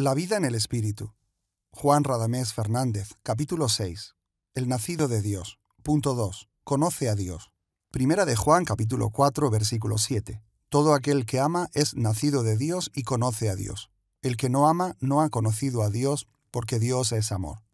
La vida en el Espíritu. Juan Radamés Fernández, capítulo 6. El nacido de Dios. Punto 2. Conoce a Dios. Primera de Juan, capítulo 4, versículo 7. Todo aquel que ama es nacido de Dios y conoce a Dios. El que no ama no ha conocido a Dios, porque Dios es amor.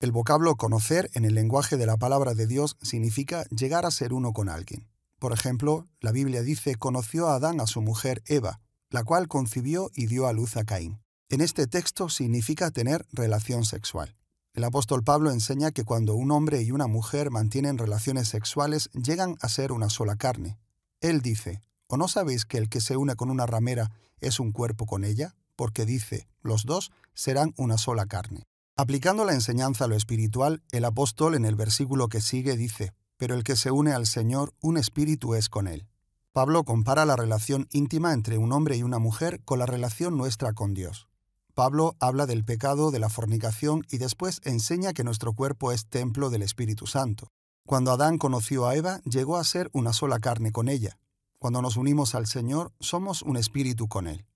El vocablo conocer en el lenguaje de la palabra de Dios significa llegar a ser uno con alguien. Por ejemplo, la Biblia dice conoció a Adán a su mujer Eva, la cual concibió y dio a luz a Caín en este texto significa tener relación sexual. El apóstol Pablo enseña que cuando un hombre y una mujer mantienen relaciones sexuales llegan a ser una sola carne. Él dice, ¿o no sabéis que el que se une con una ramera es un cuerpo con ella? Porque dice, los dos serán una sola carne. Aplicando la enseñanza a lo espiritual, el apóstol en el versículo que sigue dice, pero el que se une al Señor, un espíritu es con él. Pablo compara la relación íntima entre un hombre y una mujer con la relación nuestra con Dios. Pablo habla del pecado de la fornicación y después enseña que nuestro cuerpo es templo del Espíritu Santo. Cuando Adán conoció a Eva, llegó a ser una sola carne con ella. Cuando nos unimos al Señor, somos un espíritu con Él.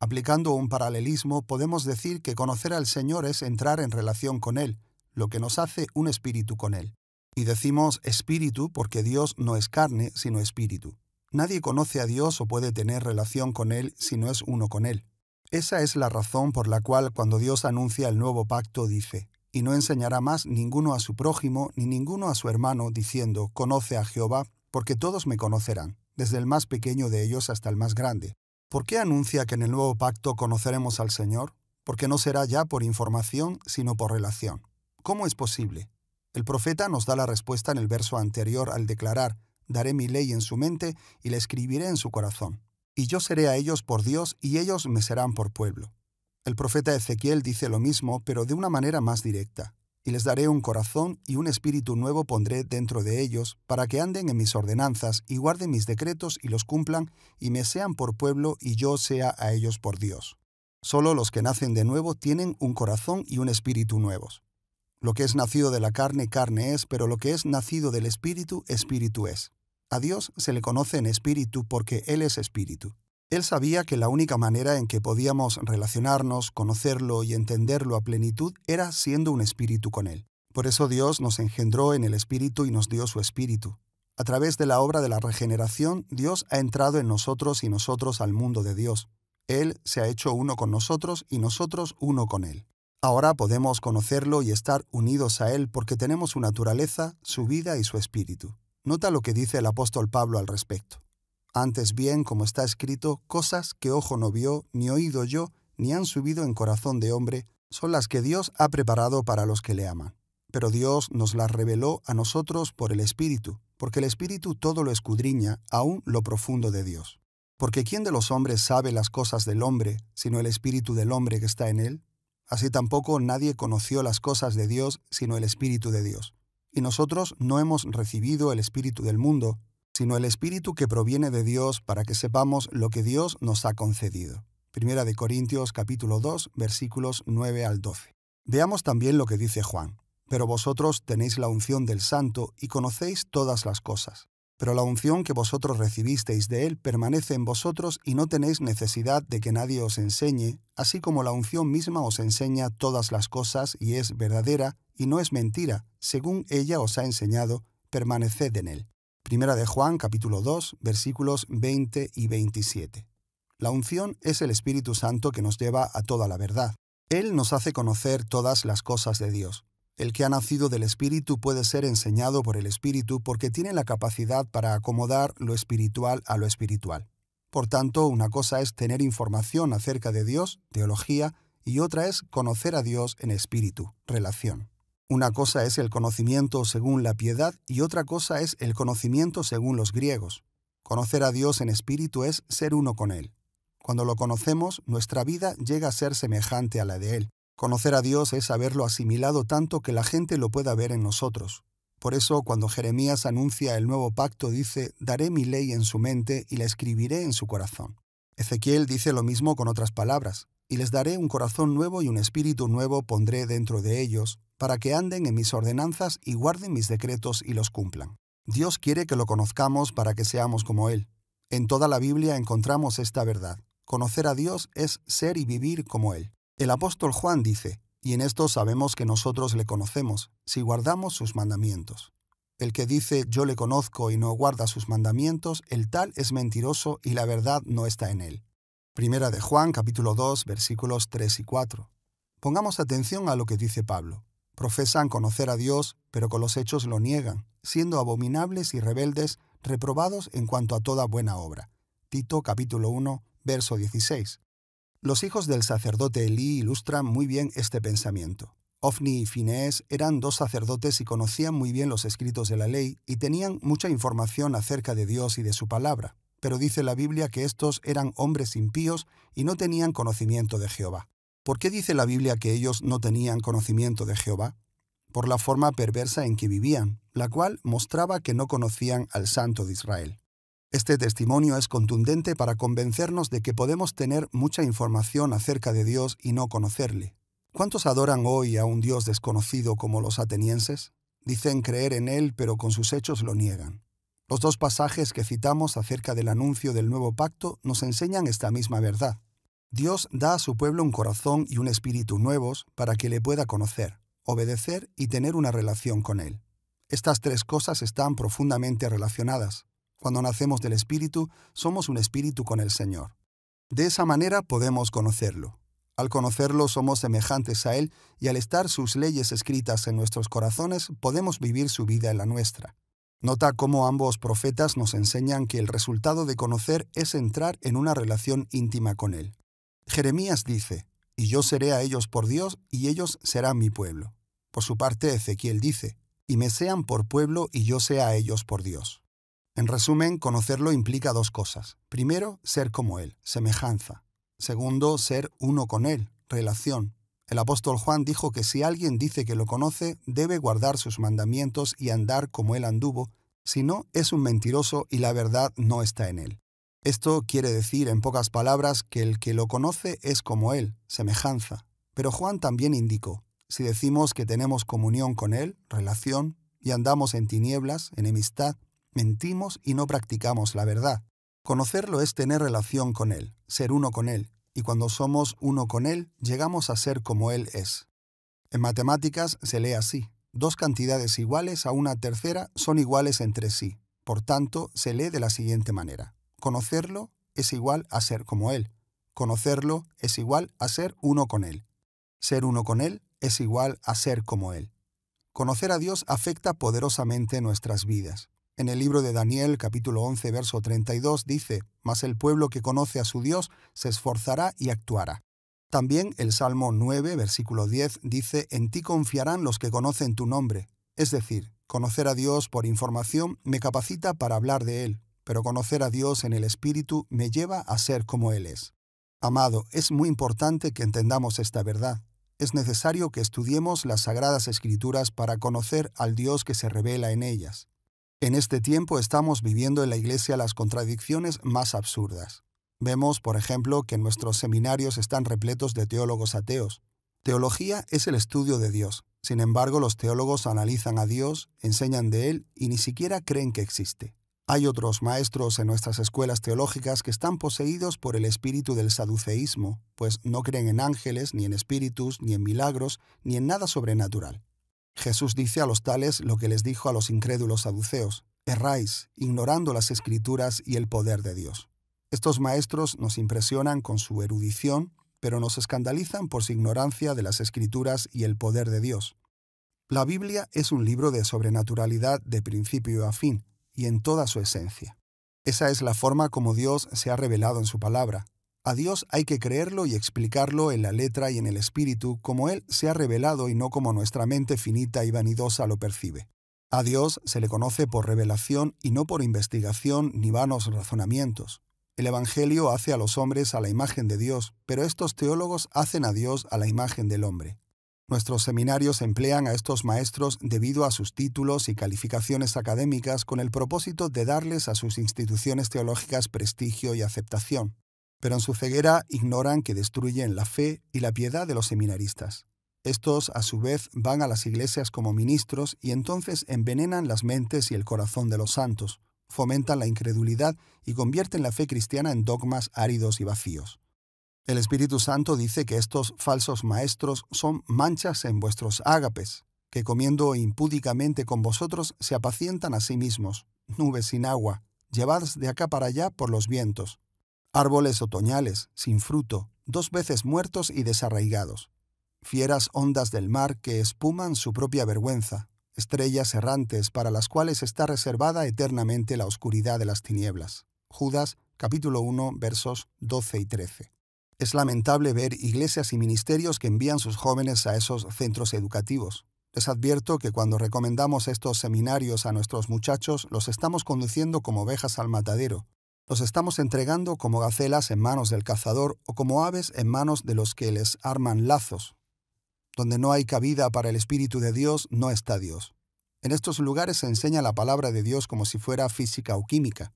Aplicando un paralelismo, podemos decir que conocer al Señor es entrar en relación con Él, lo que nos hace un espíritu con Él. Y decimos espíritu porque Dios no es carne, sino espíritu. Nadie conoce a Dios o puede tener relación con Él si no es uno con Él. Esa es la razón por la cual cuando Dios anuncia el nuevo pacto dice, y no enseñará más ninguno a su prójimo ni ninguno a su hermano, diciendo, Conoce a Jehová, porque todos me conocerán, desde el más pequeño de ellos hasta el más grande. ¿Por qué anuncia que en el nuevo pacto conoceremos al Señor? Porque no será ya por información, sino por relación. ¿Cómo es posible? El profeta nos da la respuesta en el verso anterior al declarar, Daré mi ley en su mente y la escribiré en su corazón y yo seré a ellos por Dios y ellos me serán por pueblo. El profeta Ezequiel dice lo mismo, pero de una manera más directa. Y les daré un corazón y un espíritu nuevo pondré dentro de ellos, para que anden en mis ordenanzas y guarden mis decretos y los cumplan, y me sean por pueblo y yo sea a ellos por Dios. Solo los que nacen de nuevo tienen un corazón y un espíritu nuevos. Lo que es nacido de la carne, carne es, pero lo que es nacido del espíritu, espíritu es. A Dios se le conoce en espíritu porque Él es espíritu. Él sabía que la única manera en que podíamos relacionarnos, conocerlo y entenderlo a plenitud era siendo un espíritu con Él. Por eso Dios nos engendró en el espíritu y nos dio su espíritu. A través de la obra de la regeneración, Dios ha entrado en nosotros y nosotros al mundo de Dios. Él se ha hecho uno con nosotros y nosotros uno con Él. Ahora podemos conocerlo y estar unidos a Él porque tenemos su naturaleza, su vida y su espíritu. Nota lo que dice el apóstol Pablo al respecto. Antes bien, como está escrito, cosas que ojo no vio, ni oído yo, ni han subido en corazón de hombre, son las que Dios ha preparado para los que le aman. Pero Dios nos las reveló a nosotros por el Espíritu, porque el Espíritu todo lo escudriña, aún lo profundo de Dios. Porque ¿quién de los hombres sabe las cosas del hombre, sino el Espíritu del hombre que está en él? Así tampoco nadie conoció las cosas de Dios, sino el Espíritu de Dios. Y nosotros no hemos recibido el Espíritu del mundo, sino el Espíritu que proviene de Dios para que sepamos lo que Dios nos ha concedido. Primera de Corintios capítulo 2 versículos 9 al 12. Veamos también lo que dice Juan. Pero vosotros tenéis la unción del Santo y conocéis todas las cosas pero la unción que vosotros recibisteis de Él permanece en vosotros y no tenéis necesidad de que nadie os enseñe, así como la unción misma os enseña todas las cosas y es verdadera y no es mentira, según ella os ha enseñado, permaneced en Él. Primera de Juan capítulo 2 versículos 20 y 27. La unción es el Espíritu Santo que nos lleva a toda la verdad. Él nos hace conocer todas las cosas de Dios. El que ha nacido del Espíritu puede ser enseñado por el Espíritu porque tiene la capacidad para acomodar lo espiritual a lo espiritual. Por tanto, una cosa es tener información acerca de Dios, teología, y otra es conocer a Dios en espíritu, relación. Una cosa es el conocimiento según la piedad y otra cosa es el conocimiento según los griegos. Conocer a Dios en espíritu es ser uno con Él. Cuando lo conocemos, nuestra vida llega a ser semejante a la de Él, Conocer a Dios es haberlo asimilado tanto que la gente lo pueda ver en nosotros. Por eso, cuando Jeremías anuncia el nuevo pacto, dice, Daré mi ley en su mente y la escribiré en su corazón. Ezequiel dice lo mismo con otras palabras, y les daré un corazón nuevo y un espíritu nuevo pondré dentro de ellos, para que anden en mis ordenanzas y guarden mis decretos y los cumplan. Dios quiere que lo conozcamos para que seamos como Él. En toda la Biblia encontramos esta verdad. Conocer a Dios es ser y vivir como Él. El apóstol Juan dice, y en esto sabemos que nosotros le conocemos, si guardamos sus mandamientos. El que dice yo le conozco y no guarda sus mandamientos, el tal es mentiroso y la verdad no está en él. Primera de Juan capítulo 2 versículos 3 y 4. Pongamos atención a lo que dice Pablo. Profesan conocer a Dios, pero con los hechos lo niegan, siendo abominables y rebeldes, reprobados en cuanto a toda buena obra. Tito capítulo 1, verso 16. Los hijos del sacerdote Elí ilustran muy bien este pensamiento. Ofni y Phinees eran dos sacerdotes y conocían muy bien los escritos de la ley y tenían mucha información acerca de Dios y de su palabra, pero dice la Biblia que estos eran hombres impíos y no tenían conocimiento de Jehová. ¿Por qué dice la Biblia que ellos no tenían conocimiento de Jehová? Por la forma perversa en que vivían, la cual mostraba que no conocían al Santo de Israel. Este testimonio es contundente para convencernos de que podemos tener mucha información acerca de Dios y no conocerle. ¿Cuántos adoran hoy a un Dios desconocido como los atenienses? Dicen creer en Él, pero con sus hechos lo niegan. Los dos pasajes que citamos acerca del anuncio del nuevo pacto nos enseñan esta misma verdad. Dios da a su pueblo un corazón y un espíritu nuevos para que le pueda conocer, obedecer y tener una relación con Él. Estas tres cosas están profundamente relacionadas. Cuando nacemos del Espíritu, somos un Espíritu con el Señor. De esa manera podemos conocerlo. Al conocerlo somos semejantes a Él y al estar sus leyes escritas en nuestros corazones podemos vivir su vida en la nuestra. Nota cómo ambos profetas nos enseñan que el resultado de conocer es entrar en una relación íntima con Él. Jeremías dice, y yo seré a ellos por Dios y ellos serán mi pueblo. Por su parte, Ezequiel dice, y me sean por pueblo y yo sea a ellos por Dios. En resumen, conocerlo implica dos cosas. Primero, ser como Él, semejanza. Segundo, ser uno con Él, relación. El apóstol Juan dijo que si alguien dice que lo conoce, debe guardar sus mandamientos y andar como Él anduvo, si no, es un mentiroso y la verdad no está en Él. Esto quiere decir, en pocas palabras, que el que lo conoce es como Él, semejanza. Pero Juan también indicó, si decimos que tenemos comunión con Él, relación, y andamos en tinieblas, enemistad, Mentimos y no practicamos la verdad. Conocerlo es tener relación con Él, ser uno con Él, y cuando somos uno con Él, llegamos a ser como Él es. En matemáticas se lee así. Dos cantidades iguales a una tercera son iguales entre sí. Por tanto, se lee de la siguiente manera. Conocerlo es igual a ser como Él. Conocerlo es igual a ser uno con Él. Ser uno con Él es igual a ser como Él. Conocer a Dios afecta poderosamente nuestras vidas. En el libro de Daniel capítulo 11 verso 32 dice, Mas el pueblo que conoce a su Dios se esforzará y actuará. También el Salmo 9 versículo 10 dice, En ti confiarán los que conocen tu nombre. Es decir, conocer a Dios por información me capacita para hablar de Él, pero conocer a Dios en el Espíritu me lleva a ser como Él es. Amado, es muy importante que entendamos esta verdad. Es necesario que estudiemos las Sagradas Escrituras para conocer al Dios que se revela en ellas. En este tiempo estamos viviendo en la Iglesia las contradicciones más absurdas. Vemos, por ejemplo, que nuestros seminarios están repletos de teólogos ateos. Teología es el estudio de Dios. Sin embargo, los teólogos analizan a Dios, enseñan de Él y ni siquiera creen que existe. Hay otros maestros en nuestras escuelas teológicas que están poseídos por el espíritu del saduceísmo, pues no creen en ángeles, ni en espíritus, ni en milagros, ni en nada sobrenatural. Jesús dice a los tales lo que les dijo a los incrédulos saduceos, erráis, ignorando las escrituras y el poder de Dios. Estos maestros nos impresionan con su erudición, pero nos escandalizan por su ignorancia de las escrituras y el poder de Dios. La Biblia es un libro de sobrenaturalidad de principio a fin, y en toda su esencia. Esa es la forma como Dios se ha revelado en su palabra, a Dios hay que creerlo y explicarlo en la letra y en el espíritu como Él se ha revelado y no como nuestra mente finita y vanidosa lo percibe. A Dios se le conoce por revelación y no por investigación ni vanos razonamientos. El Evangelio hace a los hombres a la imagen de Dios, pero estos teólogos hacen a Dios a la imagen del hombre. Nuestros seminarios emplean a estos maestros debido a sus títulos y calificaciones académicas con el propósito de darles a sus instituciones teológicas prestigio y aceptación pero en su ceguera ignoran que destruyen la fe y la piedad de los seminaristas. Estos, a su vez, van a las iglesias como ministros y entonces envenenan las mentes y el corazón de los santos, fomentan la incredulidad y convierten la fe cristiana en dogmas áridos y vacíos. El Espíritu Santo dice que estos falsos maestros son manchas en vuestros ágapes, que comiendo impúdicamente con vosotros se apacientan a sí mismos, nubes sin agua, llevadas de acá para allá por los vientos, árboles otoñales, sin fruto, dos veces muertos y desarraigados, fieras ondas del mar que espuman su propia vergüenza, estrellas errantes para las cuales está reservada eternamente la oscuridad de las tinieblas. Judas capítulo 1 versos 12 y 13. Es lamentable ver iglesias y ministerios que envían sus jóvenes a esos centros educativos. Les advierto que cuando recomendamos estos seminarios a nuestros muchachos los estamos conduciendo como ovejas al matadero, los estamos entregando como gacelas en manos del cazador o como aves en manos de los que les arman lazos. Donde no hay cabida para el Espíritu de Dios, no está Dios. En estos lugares se enseña la palabra de Dios como si fuera física o química.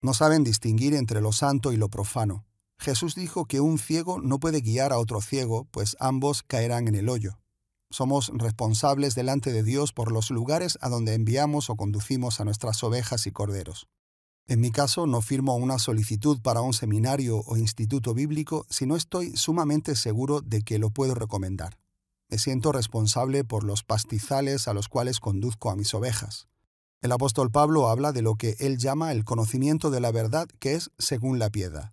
No saben distinguir entre lo santo y lo profano. Jesús dijo que un ciego no puede guiar a otro ciego, pues ambos caerán en el hoyo. Somos responsables delante de Dios por los lugares a donde enviamos o conducimos a nuestras ovejas y corderos. En mi caso, no firmo una solicitud para un seminario o instituto bíblico si no estoy sumamente seguro de que lo puedo recomendar. Me siento responsable por los pastizales a los cuales conduzco a mis ovejas. El apóstol Pablo habla de lo que él llama el conocimiento de la verdad que es según la piedad.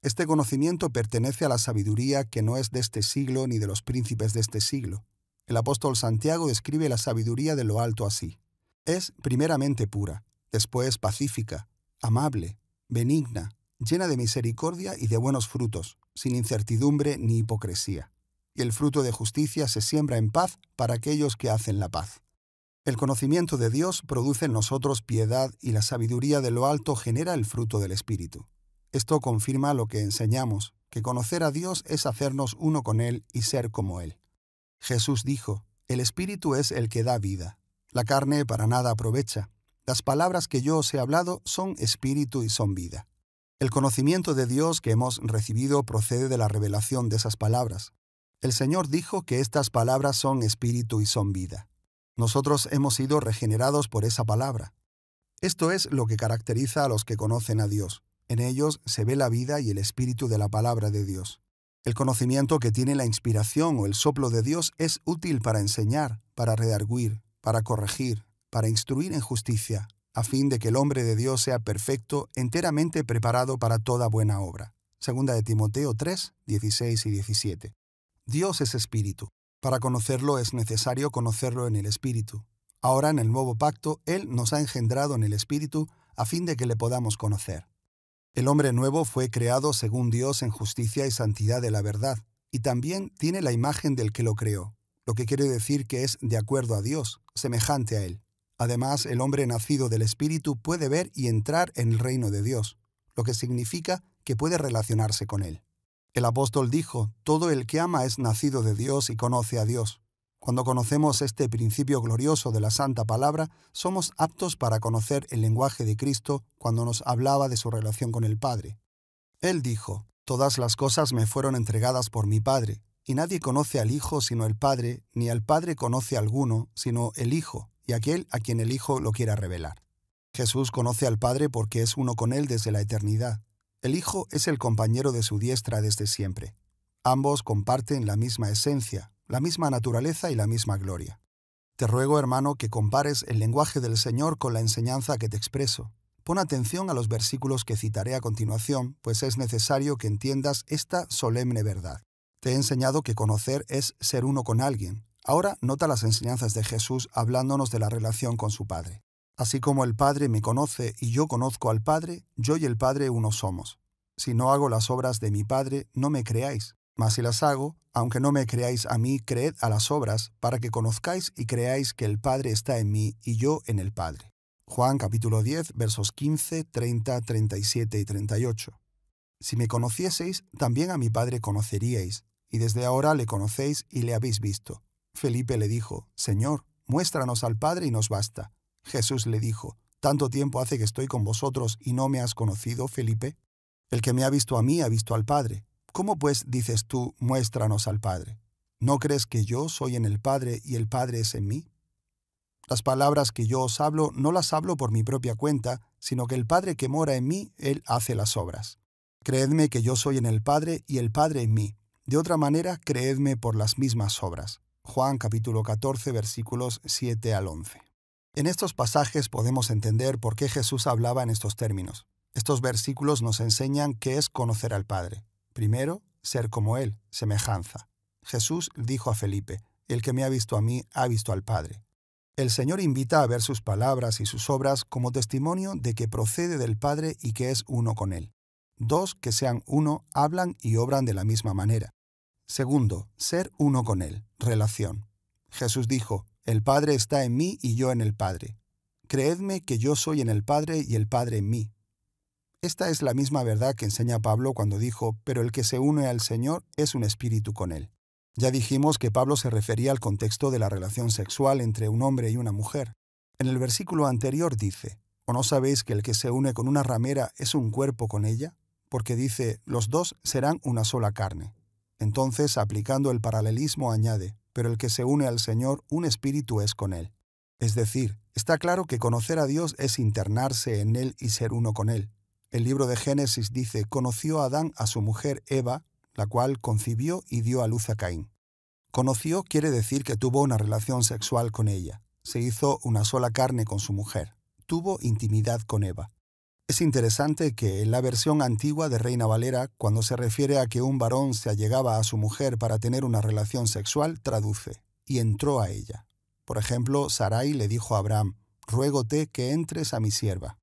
Este conocimiento pertenece a la sabiduría que no es de este siglo ni de los príncipes de este siglo. El apóstol Santiago describe la sabiduría de lo alto así. Es primeramente pura, después pacífica, amable, benigna, llena de misericordia y de buenos frutos, sin incertidumbre ni hipocresía. Y el fruto de justicia se siembra en paz para aquellos que hacen la paz. El conocimiento de Dios produce en nosotros piedad y la sabiduría de lo alto genera el fruto del Espíritu. Esto confirma lo que enseñamos, que conocer a Dios es hacernos uno con Él y ser como Él. Jesús dijo, El Espíritu es el que da vida, la carne para nada aprovecha, las palabras que yo os he hablado son espíritu y son vida. El conocimiento de Dios que hemos recibido procede de la revelación de esas palabras. El Señor dijo que estas palabras son espíritu y son vida. Nosotros hemos sido regenerados por esa palabra. Esto es lo que caracteriza a los que conocen a Dios. En ellos se ve la vida y el espíritu de la palabra de Dios. El conocimiento que tiene la inspiración o el soplo de Dios es útil para enseñar, para redarguir, para corregir, para instruir en justicia, a fin de que el hombre de Dios sea perfecto, enteramente preparado para toda buena obra. Segunda de Timoteo 3, 16 y 17. Dios es espíritu. Para conocerlo es necesario conocerlo en el espíritu. Ahora en el nuevo pacto, Él nos ha engendrado en el espíritu a fin de que le podamos conocer. El hombre nuevo fue creado según Dios en justicia y santidad de la verdad, y también tiene la imagen del que lo creó, lo que quiere decir que es de acuerdo a Dios, semejante a Él. Además, el hombre nacido del Espíritu puede ver y entrar en el reino de Dios, lo que significa que puede relacionarse con Él. El apóstol dijo, Todo el que ama es nacido de Dios y conoce a Dios. Cuando conocemos este principio glorioso de la Santa Palabra, somos aptos para conocer el lenguaje de Cristo cuando nos hablaba de su relación con el Padre. Él dijo, Todas las cosas me fueron entregadas por mi Padre, y nadie conoce al Hijo sino el Padre, ni al Padre conoce alguno sino el Hijo, y aquel a quien el Hijo lo quiera revelar. Jesús conoce al Padre porque es uno con Él desde la eternidad. El Hijo es el compañero de su diestra desde siempre. Ambos comparten la misma esencia, la misma naturaleza y la misma gloria. Te ruego, hermano, que compares el lenguaje del Señor con la enseñanza que te expreso. Pon atención a los versículos que citaré a continuación, pues es necesario que entiendas esta solemne verdad. Te he enseñado que conocer es ser uno con alguien, Ahora nota las enseñanzas de Jesús hablándonos de la relación con su Padre. Así como el Padre me conoce y yo conozco al Padre, yo y el Padre uno somos. Si no hago las obras de mi Padre, no me creáis. Mas si las hago, aunque no me creáis a mí, creed a las obras, para que conozcáis y creáis que el Padre está en mí y yo en el Padre. Juan capítulo 10, versos 15, 30, 37 y 38. Si me conocieseis, también a mi Padre conoceríais, y desde ahora le conocéis y le habéis visto. Felipe le dijo, Señor, muéstranos al Padre y nos basta. Jesús le dijo, ¿Tanto tiempo hace que estoy con vosotros y no me has conocido, Felipe? El que me ha visto a mí ha visto al Padre. ¿Cómo pues dices tú, muéstranos al Padre? ¿No crees que yo soy en el Padre y el Padre es en mí? Las palabras que yo os hablo no las hablo por mi propia cuenta, sino que el Padre que mora en mí, Él hace las obras. Creedme que yo soy en el Padre y el Padre en mí. De otra manera, creedme por las mismas obras. Juan capítulo 14 versículos 7 al 11. En estos pasajes podemos entender por qué Jesús hablaba en estos términos. Estos versículos nos enseñan qué es conocer al Padre. Primero, ser como Él, semejanza. Jesús dijo a Felipe, El que me ha visto a mí ha visto al Padre. El Señor invita a ver sus palabras y sus obras como testimonio de que procede del Padre y que es uno con Él. Dos que sean uno hablan y obran de la misma manera. Segundo, ser uno con Él, relación. Jesús dijo, El Padre está en mí y yo en el Padre. Creedme que yo soy en el Padre y el Padre en mí. Esta es la misma verdad que enseña Pablo cuando dijo, Pero el que se une al Señor es un espíritu con Él. Ya dijimos que Pablo se refería al contexto de la relación sexual entre un hombre y una mujer. En el versículo anterior dice, ¿O no sabéis que el que se une con una ramera es un cuerpo con ella? Porque dice, los dos serán una sola carne. Entonces, aplicando el paralelismo, añade, pero el que se une al Señor, un espíritu es con él. Es decir, está claro que conocer a Dios es internarse en Él y ser uno con Él. El libro de Génesis dice, conoció Adán a su mujer Eva, la cual concibió y dio a luz a Caín. Conoció quiere decir que tuvo una relación sexual con ella. Se hizo una sola carne con su mujer. Tuvo intimidad con Eva. Es interesante que en la versión antigua de Reina Valera, cuando se refiere a que un varón se allegaba a su mujer para tener una relación sexual, traduce, y entró a ella. Por ejemplo, Sarai le dijo a Abraham, ruégote que entres a mi sierva.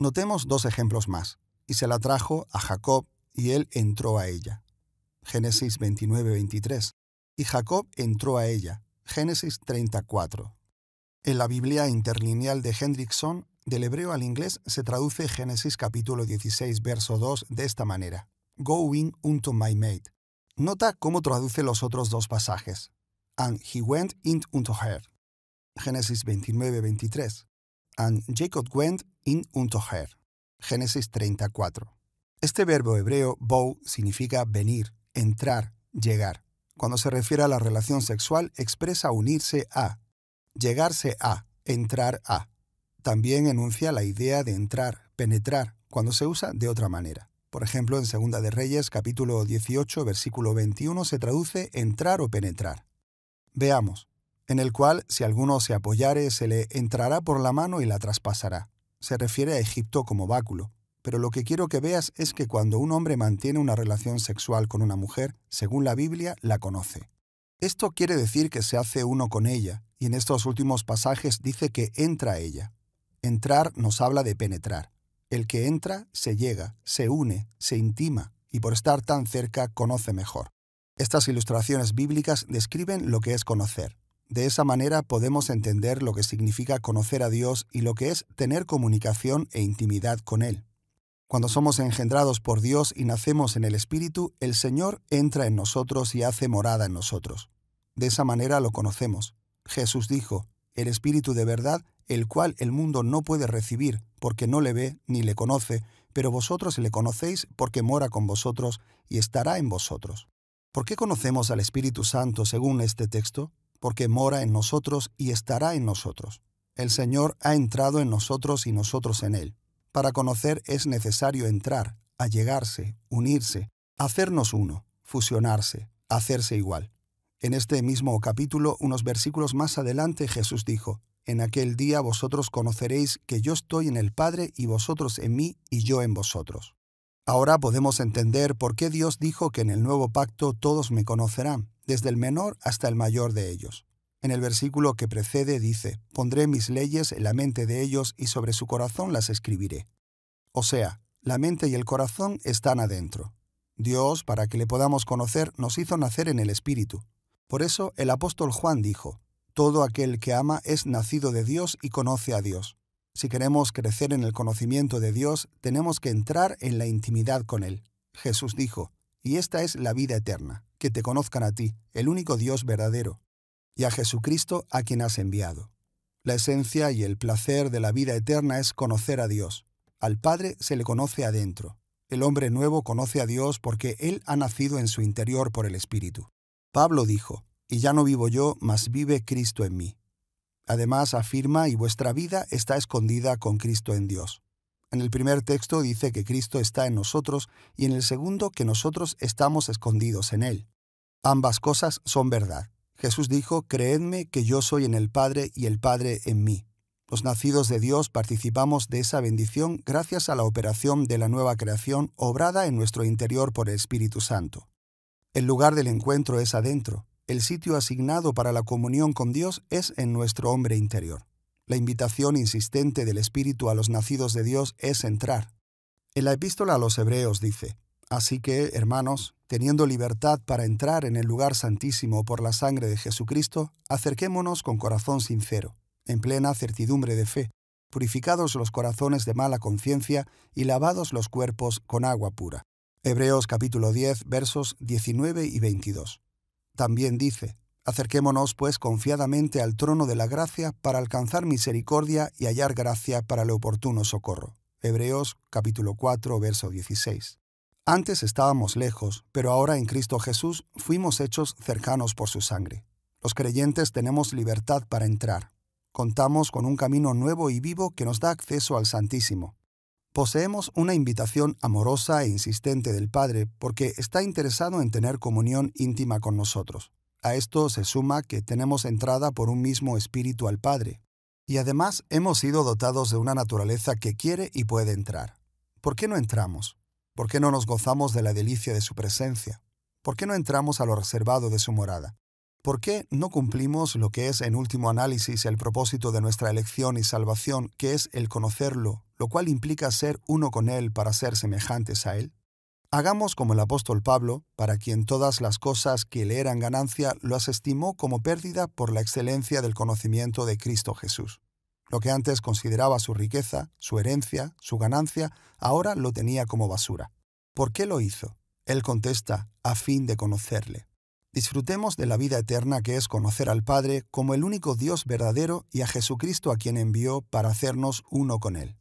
Notemos dos ejemplos más. Y se la trajo a Jacob, y él entró a ella. Génesis 29-23. Y Jacob entró a ella. Génesis 34. En la Biblia interlineal de Hendrickson del hebreo al inglés se traduce Génesis capítulo 16, verso 2 de esta manera: Going unto my maid. Nota cómo traduce los otros dos pasajes. And he went in unto her. Génesis 29, 23. And Jacob went in unto her. Génesis 34. Este verbo hebreo bow significa venir, entrar, llegar. Cuando se refiere a la relación sexual, expresa unirse a, llegarse a, entrar a. También enuncia la idea de entrar, penetrar, cuando se usa de otra manera. Por ejemplo, en Segunda de Reyes, capítulo 18, versículo 21, se traduce entrar o penetrar. Veamos, en el cual, si alguno se apoyare, se le entrará por la mano y la traspasará. Se refiere a Egipto como báculo. Pero lo que quiero que veas es que cuando un hombre mantiene una relación sexual con una mujer, según la Biblia, la conoce. Esto quiere decir que se hace uno con ella, y en estos últimos pasajes dice que entra ella. Entrar nos habla de penetrar. El que entra se llega, se une, se intima y por estar tan cerca conoce mejor. Estas ilustraciones bíblicas describen lo que es conocer. De esa manera podemos entender lo que significa conocer a Dios y lo que es tener comunicación e intimidad con Él. Cuando somos engendrados por Dios y nacemos en el Espíritu, el Señor entra en nosotros y hace morada en nosotros. De esa manera lo conocemos. Jesús dijo, El Espíritu de verdad el cual el mundo no puede recibir, porque no le ve ni le conoce, pero vosotros le conocéis porque mora con vosotros y estará en vosotros. ¿Por qué conocemos al Espíritu Santo según este texto? Porque mora en nosotros y estará en nosotros. El Señor ha entrado en nosotros y nosotros en Él. Para conocer es necesario entrar, allegarse, unirse, hacernos uno, fusionarse, hacerse igual. En este mismo capítulo, unos versículos más adelante, Jesús dijo, en aquel día vosotros conoceréis que yo estoy en el Padre y vosotros en mí y yo en vosotros. Ahora podemos entender por qué Dios dijo que en el nuevo pacto todos me conocerán, desde el menor hasta el mayor de ellos. En el versículo que precede dice, Pondré mis leyes en la mente de ellos y sobre su corazón las escribiré. O sea, la mente y el corazón están adentro. Dios, para que le podamos conocer, nos hizo nacer en el Espíritu. Por eso el apóstol Juan dijo, todo aquel que ama es nacido de Dios y conoce a Dios. Si queremos crecer en el conocimiento de Dios, tenemos que entrar en la intimidad con Él. Jesús dijo, y esta es la vida eterna, que te conozcan a ti, el único Dios verdadero, y a Jesucristo a quien has enviado. La esencia y el placer de la vida eterna es conocer a Dios. Al Padre se le conoce adentro. El hombre nuevo conoce a Dios porque Él ha nacido en su interior por el Espíritu. Pablo dijo, y ya no vivo yo, mas vive Cristo en mí. Además afirma, y vuestra vida está escondida con Cristo en Dios. En el primer texto dice que Cristo está en nosotros y en el segundo que nosotros estamos escondidos en Él. Ambas cosas son verdad. Jesús dijo, Creedme que yo soy en el Padre y el Padre en mí. Los nacidos de Dios participamos de esa bendición gracias a la operación de la nueva creación obrada en nuestro interior por el Espíritu Santo. El lugar del encuentro es adentro, el sitio asignado para la comunión con Dios es en nuestro hombre interior. La invitación insistente del Espíritu a los nacidos de Dios es entrar. En la epístola a los Hebreos dice, Así que, hermanos, teniendo libertad para entrar en el lugar santísimo por la sangre de Jesucristo, acerquémonos con corazón sincero, en plena certidumbre de fe, purificados los corazones de mala conciencia y lavados los cuerpos con agua pura. Hebreos capítulo 10 versos 19 y 22. También dice, Acerquémonos, pues, confiadamente al trono de la gracia para alcanzar misericordia y hallar gracia para el oportuno socorro. Hebreos capítulo 4, verso 16. Antes estábamos lejos, pero ahora en Cristo Jesús fuimos hechos cercanos por su sangre. Los creyentes tenemos libertad para entrar. Contamos con un camino nuevo y vivo que nos da acceso al Santísimo, Poseemos una invitación amorosa e insistente del Padre porque está interesado en tener comunión íntima con nosotros. A esto se suma que tenemos entrada por un mismo espíritu al Padre. Y además hemos sido dotados de una naturaleza que quiere y puede entrar. ¿Por qué no entramos? ¿Por qué no nos gozamos de la delicia de su presencia? ¿Por qué no entramos a lo reservado de su morada? ¿Por qué no cumplimos lo que es en último análisis el propósito de nuestra elección y salvación, que es el conocerlo, lo cual implica ser uno con Él para ser semejantes a Él? Hagamos como el apóstol Pablo, para quien todas las cosas que le eran ganancia las estimó como pérdida por la excelencia del conocimiento de Cristo Jesús. Lo que antes consideraba su riqueza, su herencia, su ganancia, ahora lo tenía como basura. ¿Por qué lo hizo? Él contesta, a fin de conocerle disfrutemos de la vida eterna que es conocer al Padre como el único Dios verdadero y a Jesucristo a quien envió para hacernos uno con Él.